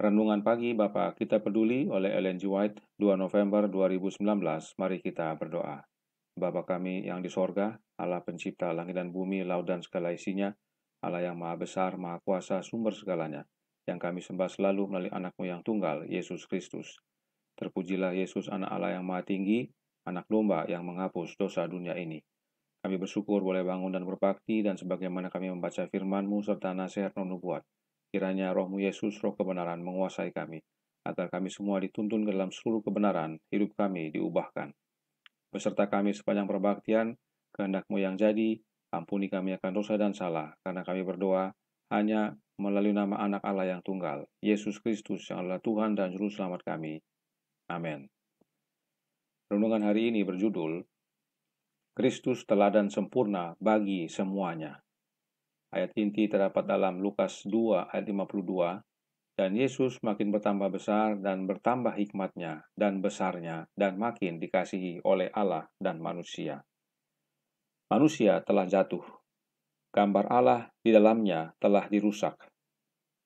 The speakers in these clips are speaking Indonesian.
Renungan pagi Bapak kita peduli oleh Ellen G. White 2 November 2019. Mari kita berdoa. Bapa kami yang di sorga, Allah pencipta langit dan bumi, laut dan segala isinya, Allah yang maha besar, maha kuasa, sumber segalanya, yang kami sembah selalu melalui anakmu yang tunggal, Yesus Kristus. Terpujilah Yesus anak Allah yang maha tinggi, anak domba yang menghapus dosa dunia ini. Kami bersyukur boleh bangun dan berbakti dan sebagaimana kami membaca firman-Mu serta nasihat nubuat. Kiranya rohmu Yesus, roh kebenaran, menguasai kami, agar kami semua dituntun ke dalam seluruh kebenaran, hidup kami diubahkan. Beserta kami sepanjang perbaktian, kehendakmu yang jadi, ampuni kami akan dosa dan salah, karena kami berdoa hanya melalui nama anak Allah yang tunggal, Yesus Kristus yang adalah Tuhan dan Juru Selamat kami. Amin. Renungan hari ini berjudul, Kristus teladan sempurna bagi semuanya. Ayat inti terdapat dalam Lukas 2 ayat 52. Dan Yesus makin bertambah besar dan bertambah hikmatnya dan besarnya dan makin dikasihi oleh Allah dan manusia. Manusia telah jatuh. Gambar Allah di dalamnya telah dirusak.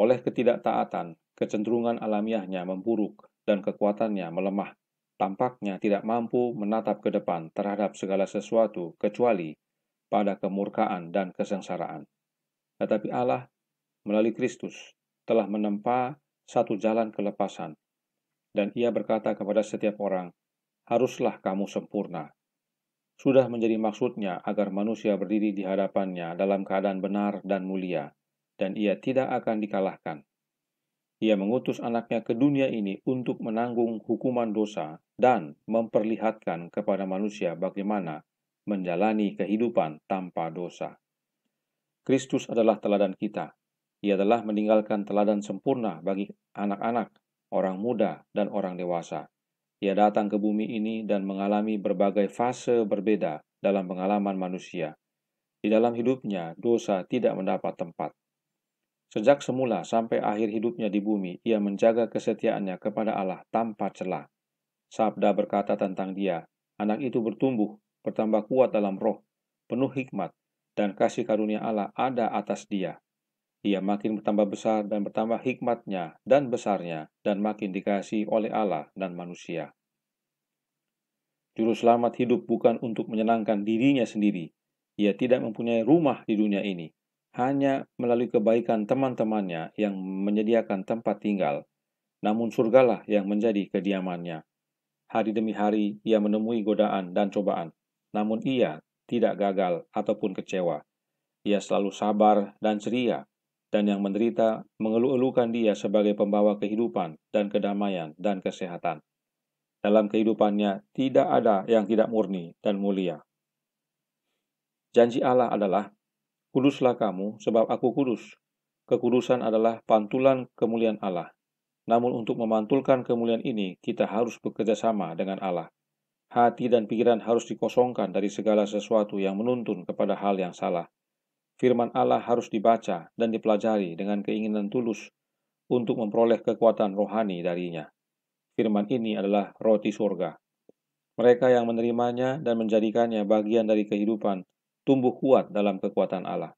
Oleh ketidaktaatan, kecenderungan alamiahnya memburuk dan kekuatannya melemah. Tampaknya tidak mampu menatap ke depan terhadap segala sesuatu kecuali pada kemurkaan dan kesengsaraan tetapi Allah melalui Kristus telah menempa satu jalan kelepasan. Dan ia berkata kepada setiap orang, haruslah kamu sempurna. Sudah menjadi maksudnya agar manusia berdiri di hadapannya dalam keadaan benar dan mulia, dan ia tidak akan dikalahkan. Ia mengutus anaknya ke dunia ini untuk menanggung hukuman dosa dan memperlihatkan kepada manusia bagaimana menjalani kehidupan tanpa dosa. Kristus adalah teladan kita. Ia telah meninggalkan teladan sempurna bagi anak-anak, orang muda, dan orang dewasa. Ia datang ke bumi ini dan mengalami berbagai fase berbeda dalam pengalaman manusia. Di dalam hidupnya, dosa tidak mendapat tempat. Sejak semula sampai akhir hidupnya di bumi, ia menjaga kesetiaannya kepada Allah tanpa celah. Sabda berkata tentang dia, anak itu bertumbuh, bertambah kuat dalam roh, penuh hikmat, dan kasih karunia Allah ada atas dia. Ia makin bertambah besar dan bertambah hikmatnya dan besarnya, dan makin dikasih oleh Allah dan manusia. Juru selamat hidup bukan untuk menyenangkan dirinya sendiri. Ia tidak mempunyai rumah di dunia ini. Hanya melalui kebaikan teman-temannya yang menyediakan tempat tinggal. Namun surgalah yang menjadi kediamannya. Hari demi hari ia menemui godaan dan cobaan. Namun ia tidak gagal ataupun kecewa. Ia selalu sabar dan ceria, dan yang menderita mengeluh-elukan dia sebagai pembawa kehidupan dan kedamaian dan kesehatan. Dalam kehidupannya tidak ada yang tidak murni dan mulia. Janji Allah adalah, Kuduslah kamu sebab aku kudus. Kekudusan adalah pantulan kemuliaan Allah. Namun untuk memantulkan kemuliaan ini, kita harus bekerjasama dengan Allah hati dan pikiran harus dikosongkan dari segala sesuatu yang menuntun kepada hal yang salah. Firman Allah harus dibaca dan dipelajari dengan keinginan tulus untuk memperoleh kekuatan rohani darinya. Firman ini adalah roti surga. Mereka yang menerimanya dan menjadikannya bagian dari kehidupan tumbuh kuat dalam kekuatan Allah.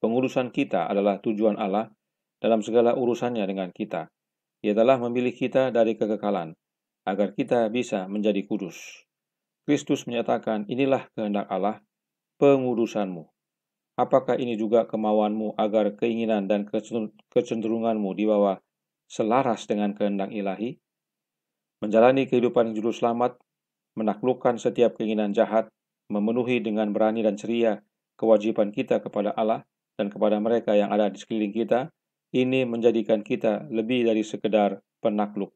Pengurusan kita adalah tujuan Allah dalam segala urusannya dengan kita. Ia telah memilih kita dari kekekalan, agar kita bisa menjadi kudus. Kristus menyatakan, inilah kehendak Allah, pengudusanmu. Apakah ini juga kemauanmu agar keinginan dan kecenderunganmu di bawah selaras dengan kehendak ilahi? Menjalani kehidupan juru selamat, menaklukkan setiap keinginan jahat, memenuhi dengan berani dan ceria kewajiban kita kepada Allah dan kepada mereka yang ada di sekeliling kita, ini menjadikan kita lebih dari sekedar penakluk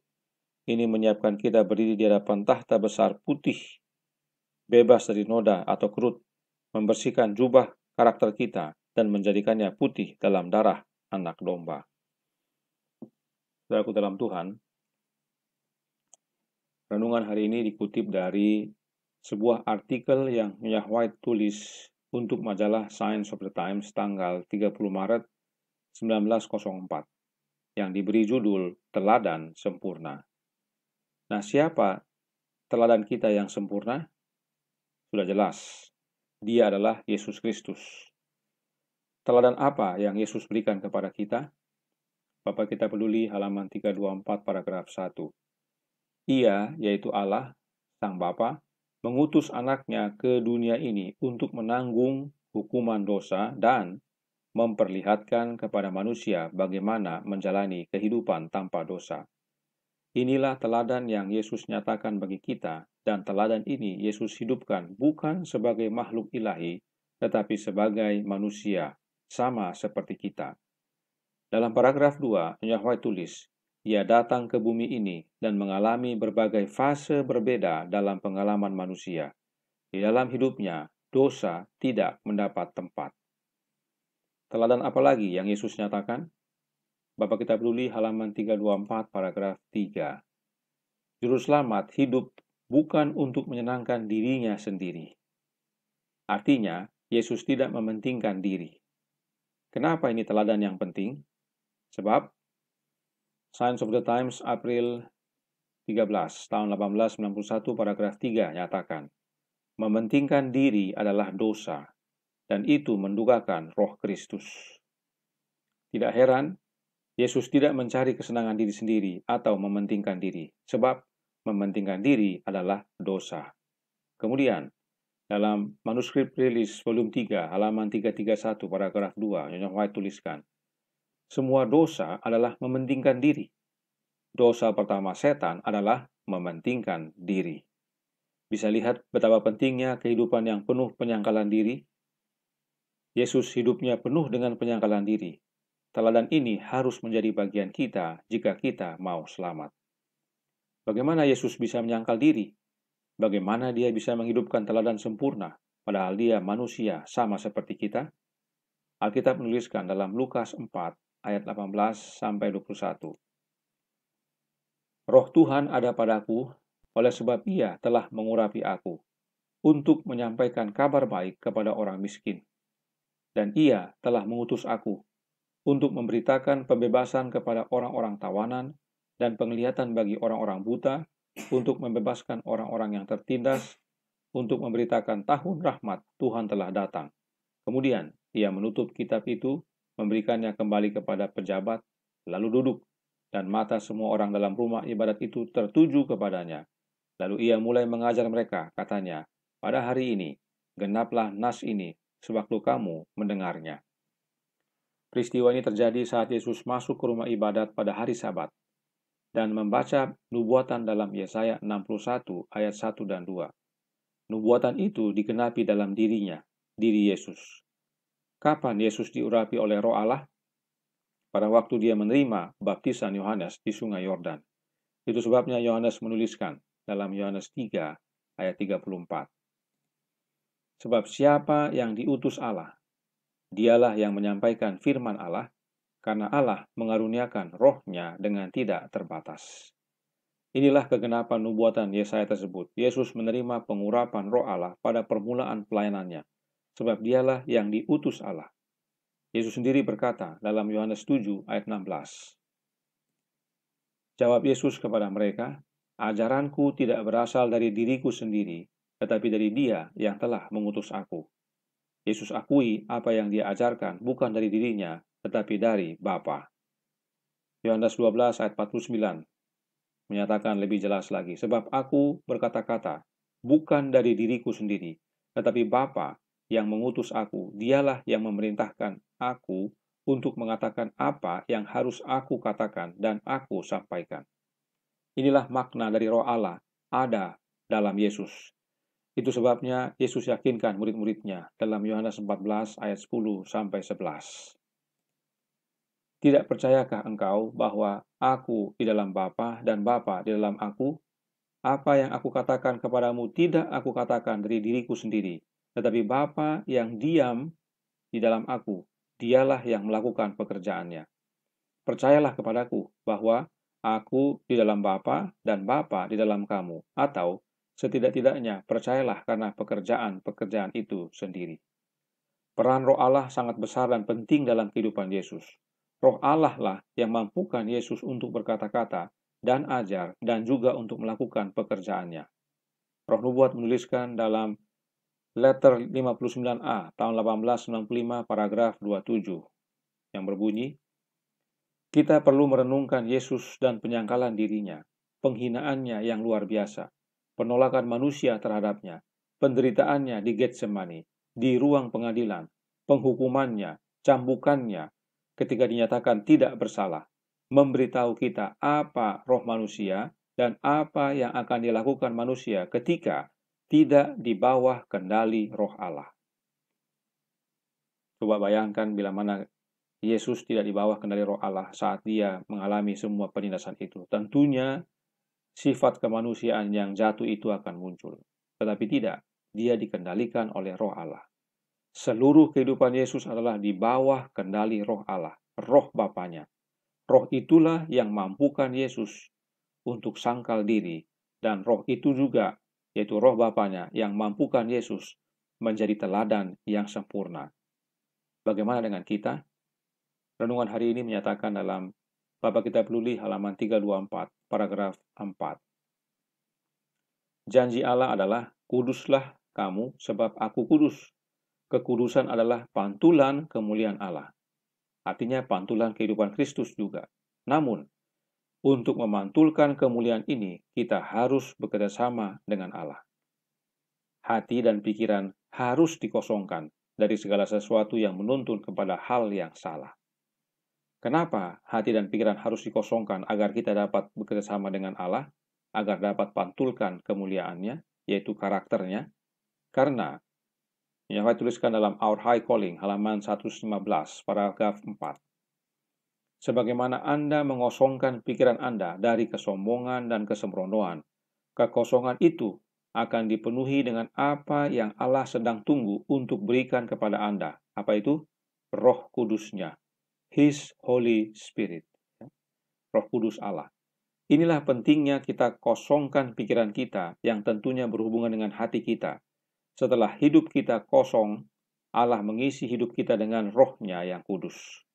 ini menyiapkan kita berdiri di hadapan tahta besar putih, bebas dari noda atau kerut, membersihkan jubah karakter kita dan menjadikannya putih dalam darah anak domba. Saudaraku dalam Tuhan, renungan hari ini dikutip dari sebuah artikel yang Mia White tulis untuk majalah Science of the Times tanggal 30 Maret 1904 yang diberi judul Teladan Sempurna. Nah, siapa teladan kita yang sempurna? Sudah jelas, dia adalah Yesus Kristus. Teladan apa yang Yesus berikan kepada kita? Bapak kita peduli halaman 324 paragraf 1. Ia, yaitu Allah, Sang Bapa, mengutus anaknya ke dunia ini untuk menanggung hukuman dosa dan memperlihatkan kepada manusia bagaimana menjalani kehidupan tanpa dosa. Inilah teladan yang Yesus nyatakan bagi kita, dan teladan ini Yesus hidupkan bukan sebagai makhluk ilahi, tetapi sebagai manusia, sama seperti kita. Dalam paragraf 2, Yahweh tulis, Ia datang ke bumi ini dan mengalami berbagai fase berbeda dalam pengalaman manusia. Di dalam hidupnya, dosa tidak mendapat tempat. Teladan apa lagi yang Yesus nyatakan? Bapak kita peduli halaman 324 paragraf 3. Juru selamat hidup bukan untuk menyenangkan dirinya sendiri. Artinya, Yesus tidak mementingkan diri. Kenapa ini teladan yang penting? Sebab Science of the Times April 13 tahun 1891 paragraf 3 nyatakan, mementingkan diri adalah dosa dan itu mendugakan roh Kristus. Tidak heran Yesus tidak mencari kesenangan diri sendiri atau mementingkan diri, sebab mementingkan diri adalah dosa. Kemudian, dalam manuskrip rilis volume 3, halaman 331, paragraf 2, Nyonya White tuliskan, semua dosa adalah mementingkan diri. Dosa pertama setan adalah mementingkan diri. Bisa lihat betapa pentingnya kehidupan yang penuh penyangkalan diri. Yesus hidupnya penuh dengan penyangkalan diri. Teladan ini harus menjadi bagian kita jika kita mau selamat. Bagaimana Yesus bisa menyangkal diri? Bagaimana dia bisa menghidupkan teladan sempurna, padahal dia manusia sama seperti kita? Alkitab menuliskan dalam Lukas 4 ayat 18 sampai 21. Roh Tuhan ada padaku, oleh sebab ia telah mengurapi aku untuk menyampaikan kabar baik kepada orang miskin. Dan ia telah mengutus aku untuk memberitakan pembebasan kepada orang-orang tawanan dan penglihatan bagi orang-orang buta, untuk membebaskan orang-orang yang tertindas, untuk memberitakan tahun rahmat Tuhan telah datang. Kemudian, ia menutup kitab itu, memberikannya kembali kepada pejabat, lalu duduk, dan mata semua orang dalam rumah ibadat itu tertuju kepadanya. Lalu ia mulai mengajar mereka, katanya, pada hari ini, genaplah nas ini, sewaktu kamu mendengarnya. Peristiwa ini terjadi saat Yesus masuk ke rumah ibadat pada hari Sabat dan membaca nubuatan dalam Yesaya 61 ayat 1 dan 2. Nubuatan itu dikenapi dalam dirinya, diri Yesus. Kapan Yesus diurapi oleh roh Allah? Pada waktu dia menerima baptisan Yohanes di sungai Yordan. Itu sebabnya Yohanes menuliskan dalam Yohanes 3 ayat 34. Sebab siapa yang diutus Allah Dialah yang menyampaikan firman Allah, karena Allah mengaruniakan rohnya dengan tidak terbatas. Inilah kegenapan nubuatan Yesaya tersebut. Yesus menerima pengurapan roh Allah pada permulaan pelayanannya, sebab dialah yang diutus Allah. Yesus sendiri berkata dalam Yohanes 7 ayat 16, Jawab Yesus kepada mereka, Ajaranku tidak berasal dari diriku sendiri, tetapi dari dia yang telah mengutus aku. Yesus akui apa yang dia ajarkan bukan dari dirinya, tetapi dari Bapa. Yohanes 12 ayat 49 menyatakan lebih jelas lagi, sebab aku berkata-kata bukan dari diriku sendiri, tetapi Bapa yang mengutus aku, dialah yang memerintahkan aku untuk mengatakan apa yang harus aku katakan dan aku sampaikan. Inilah makna dari roh Allah ada dalam Yesus. Itu sebabnya Yesus yakinkan murid-muridnya dalam Yohanes 14 ayat 10 sampai 11. Tidak percayakah engkau bahwa aku di dalam Bapa dan Bapa di dalam aku? Apa yang aku katakan kepadamu tidak aku katakan dari diriku sendiri, tetapi Bapa yang diam di dalam aku, dialah yang melakukan pekerjaannya. Percayalah kepadaku bahwa aku di dalam Bapa dan Bapa di dalam kamu, atau Setidak-tidaknya, percayalah karena pekerjaan-pekerjaan itu sendiri. Peran roh Allah sangat besar dan penting dalam kehidupan Yesus. Roh Allah lah yang mampukan Yesus untuk berkata-kata dan ajar dan juga untuk melakukan pekerjaannya. Roh Nubuat menuliskan dalam letter 59A tahun 1895 paragraf 27 yang berbunyi, Kita perlu merenungkan Yesus dan penyangkalan dirinya, penghinaannya yang luar biasa, penolakan manusia terhadapnya, penderitaannya di Getsemani, di ruang pengadilan, penghukumannya, cambukannya, ketika dinyatakan tidak bersalah, memberitahu kita apa roh manusia dan apa yang akan dilakukan manusia ketika tidak di bawah kendali roh Allah. Coba bayangkan bila mana Yesus tidak di bawah kendali roh Allah saat dia mengalami semua penindasan itu. Tentunya sifat kemanusiaan yang jatuh itu akan muncul. Tetapi tidak, dia dikendalikan oleh roh Allah. Seluruh kehidupan Yesus adalah di bawah kendali roh Allah, roh Bapaknya. Roh itulah yang mampukan Yesus untuk sangkal diri, dan roh itu juga, yaitu roh Bapaknya, yang mampukan Yesus menjadi teladan yang sempurna. Bagaimana dengan kita? Renungan hari ini menyatakan dalam Bapak kita Peluli halaman 324, paragraf 4. Janji Allah adalah, kuduslah kamu sebab aku kudus. Kekudusan adalah pantulan kemuliaan Allah. Artinya pantulan kehidupan Kristus juga. Namun, untuk memantulkan kemuliaan ini, kita harus bekerjasama dengan Allah. Hati dan pikiran harus dikosongkan dari segala sesuatu yang menuntun kepada hal yang salah. Kenapa hati dan pikiran harus dikosongkan agar kita dapat bekerjasama dengan Allah, agar dapat pantulkan kemuliaannya, yaitu karakternya? Karena Yahweh tuliskan dalam Our High Calling, halaman 115, paragraf 4. Sebagaimana Anda mengosongkan pikiran Anda dari kesombongan dan kesembronoan, kekosongan itu akan dipenuhi dengan apa yang Allah sedang tunggu untuk berikan kepada Anda. Apa itu? Roh kudusnya, His Holy Spirit, ya. Roh Kudus Allah. Inilah pentingnya kita kosongkan pikiran kita yang tentunya berhubungan dengan hati kita. Setelah hidup kita kosong, Allah mengisi hidup kita dengan rohnya yang kudus.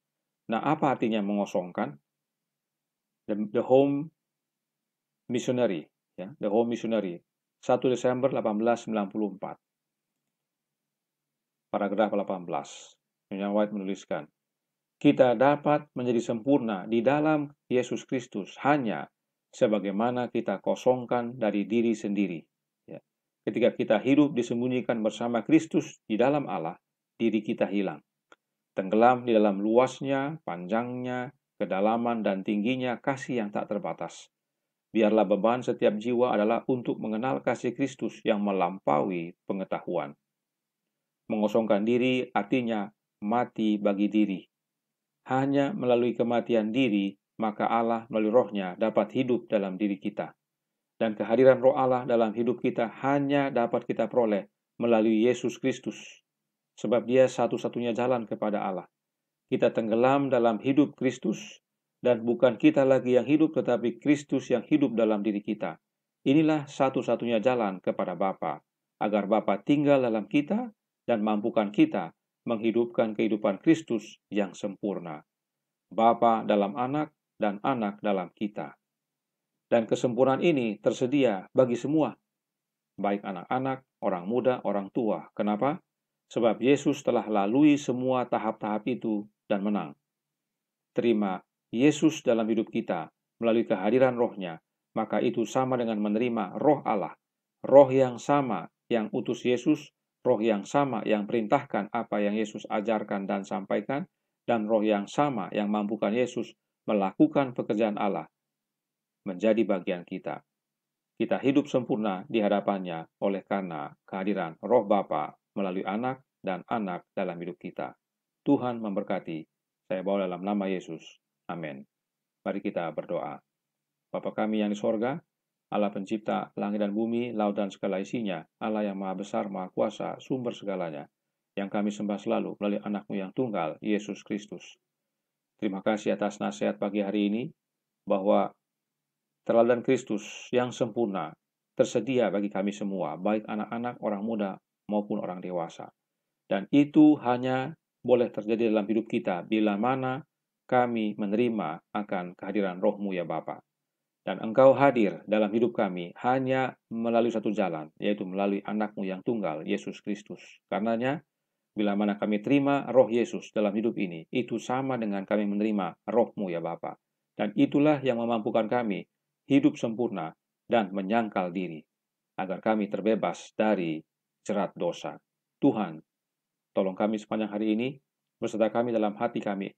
Nah, apa artinya mengosongkan? The, the Home Missionary, ya, The Home Missionary, 1 Desember 1894. Paragraf 18. Nyonya White menuliskan, kita dapat menjadi sempurna di dalam Yesus Kristus hanya sebagaimana kita kosongkan dari diri sendiri. Ya, ketika kita hidup disembunyikan bersama Kristus di dalam Allah, diri kita hilang. Tenggelam di dalam luasnya, panjangnya, kedalaman, dan tingginya kasih yang tak terbatas. Biarlah beban setiap jiwa adalah untuk mengenal kasih Kristus yang melampaui pengetahuan. Mengosongkan diri artinya mati bagi diri, hanya melalui kematian diri, maka Allah melalui rohnya dapat hidup dalam diri kita. Dan kehadiran roh Allah dalam hidup kita hanya dapat kita peroleh melalui Yesus Kristus. Sebab dia satu-satunya jalan kepada Allah. Kita tenggelam dalam hidup Kristus, dan bukan kita lagi yang hidup, tetapi Kristus yang hidup dalam diri kita. Inilah satu-satunya jalan kepada Bapa, agar Bapa tinggal dalam kita dan mampukan kita menghidupkan kehidupan Kristus yang sempurna. Bapa dalam anak dan anak dalam kita. Dan kesempurnaan ini tersedia bagi semua, baik anak-anak, orang muda, orang tua. Kenapa? Sebab Yesus telah lalui semua tahap-tahap itu dan menang. Terima Yesus dalam hidup kita melalui kehadiran rohnya, maka itu sama dengan menerima roh Allah. Roh yang sama yang utus Yesus roh yang sama yang perintahkan apa yang Yesus ajarkan dan sampaikan, dan roh yang sama yang mampukan Yesus melakukan pekerjaan Allah, menjadi bagian kita. Kita hidup sempurna di hadapannya oleh karena kehadiran roh Bapa melalui anak dan anak dalam hidup kita. Tuhan memberkati. Saya bawa dalam nama Yesus. Amin. Mari kita berdoa. Bapa kami yang di sorga, Allah pencipta langit dan bumi, laut dan segala isinya, Allah yang maha besar, maha kuasa, sumber segalanya, yang kami sembah selalu melalui anakmu yang tunggal, Yesus Kristus. Terima kasih atas nasihat pagi hari ini, bahwa teladan Kristus yang sempurna tersedia bagi kami semua, baik anak-anak, orang muda, maupun orang dewasa. Dan itu hanya boleh terjadi dalam hidup kita bila mana kami menerima akan kehadiran rohmu ya Bapak. Dan engkau hadir dalam hidup kami hanya melalui satu jalan, yaitu melalui anakmu yang tunggal, Yesus Kristus. Karenanya, bila mana kami terima roh Yesus dalam hidup ini, itu sama dengan kami menerima rohmu ya Bapa. Dan itulah yang memampukan kami hidup sempurna dan menyangkal diri, agar kami terbebas dari jerat dosa. Tuhan, tolong kami sepanjang hari ini, berserta kami dalam hati kami,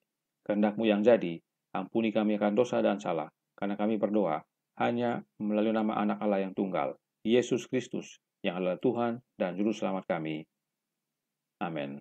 kehendakmu yang jadi, ampuni kami akan dosa dan salah, karena kami berdoa hanya melalui nama anak Allah yang tunggal, Yesus Kristus, yang adalah Tuhan dan Juru Selamat kami. Amin.